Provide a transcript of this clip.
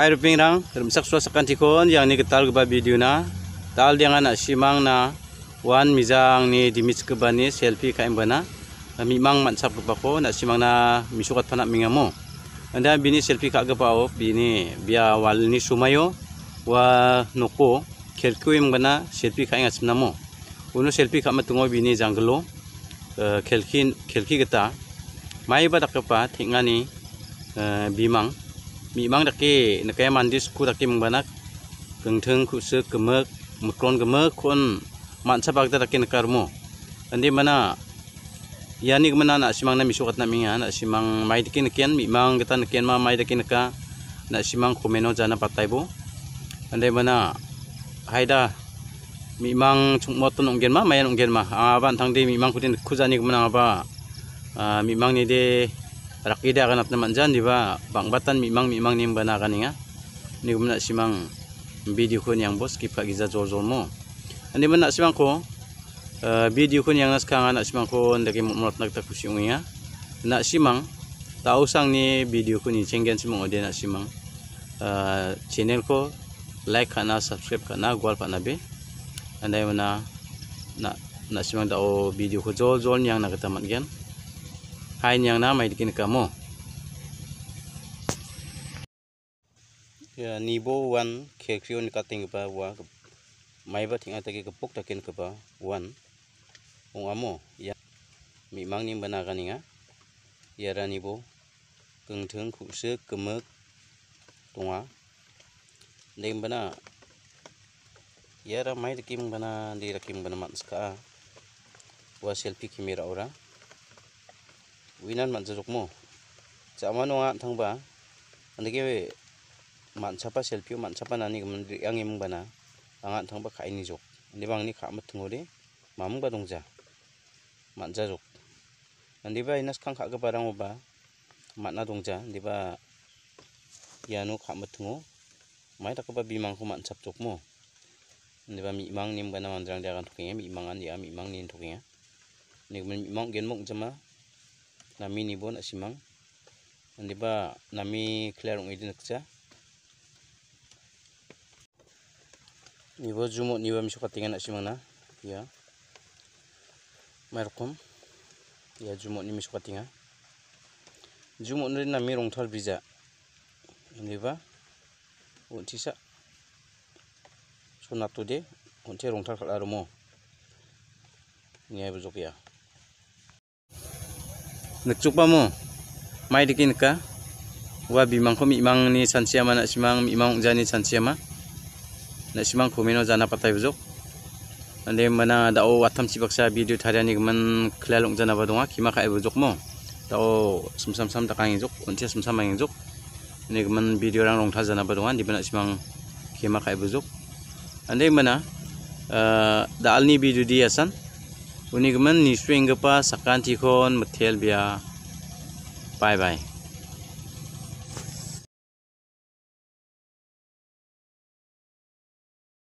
hai ruping rang remsak suas akan tikon yang ni ketal geba video na tal yang anak simang na wan mizang ni dimis ke bani selfie kain bana eh, mimang mansap ke ko nak simang na misukat panak mingamo anda bini selfie kak geba bini bia wal ni sumayo wa noko kelku yang bana selfie kain ngasem namo uno selfie kak matungo bini janggelo eh, kelkin kelki geta mai badak kepa, tingani eh, bimang mimang daki nake mandis ku daki mengbanak gengteng se kemek, mukron kemek, kon mansa bagda daki nekarmo andi mana yani kemana nak simang na misukat na minga nak simang mai daki nekian mimang kita nekian ma mai daki ka nak simang kumeno jana patai bo andi mana haida mimang chungmoton onggen ma mayan onggen ma aban tangde mimang kudin kuzani kemana apa mimang ni de rakida kanap naman dyan di ba bangbatan mimang mimang nimba na kaninga na si simang video kun yang bos kipa giza zol mo Hindi mo na simang ko uh, eh, video ko yang nas kanga na simang ko ndaki murat nagtakusyong nga na simang tao sang ni video ya. ko ni cenggen simang ode na simang uh, eh, channel ko like kana subscribe kana gwal na be Hindi mana na na simang dao oh, video ko zol niyang yang nakatamat yang nama may dikin kamu ya nibo wan kekrio ni kating ba wa mai ba tinga taki kepuk takin keba wan ung amo ya mimang ni bana kaninga ya ra nibo keng theng khu se kemek tunga dem bana ya ra mai dikim bana di rakim bana mat ska wa selfie ra ora winan uinan manjajokmo chama nonga thangba man chapa selfie chapa nani gumon yangi bana anga thangba khaini jok dong ja man ja dongja manjajok ba inas khang khaga barangoba mana dongja diba iano ma thungo mai takaba bimangko manchapjokmo ja kan nimbana mandrang mang an ya dia mang nin thukenga nigumon mimang gen mong jama nami ni bon asimang andi ba nami clear ngi idin ksa ni bo jumo ni ba misuk katingan asimang na ya merkom ya jumo ni misuk katinga jumo ni nami rong thal bija andi ba untisa sunatu de unti rong thar kala romo ni ai bujok ya nakcukpa mo mai dikin ka wa bimang ko mimang ni sansiama na simang mimang jani ma na simang komino jana patai bujok ande mana dao atam sibaksa video thariani man khlalong jana dunga kima kai bujok mo dao sumsam sam takang jok sum sumsam mang jok ane man video rang rong jana badonga di bana simang kima kai bujok ande mana eh, da alni video san? उनिगमन निस्वेंगपा साकान्तिखन मथेल बिया bye bye